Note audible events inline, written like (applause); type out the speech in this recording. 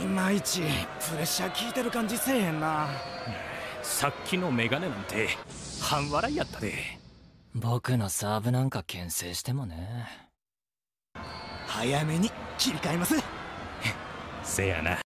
いまいちプレッシャー効いてる感じせえへんなさっきのメガネなんて半笑いやったで僕のサーブなんか牽制してもね早めに切り替えます (laughs) せやな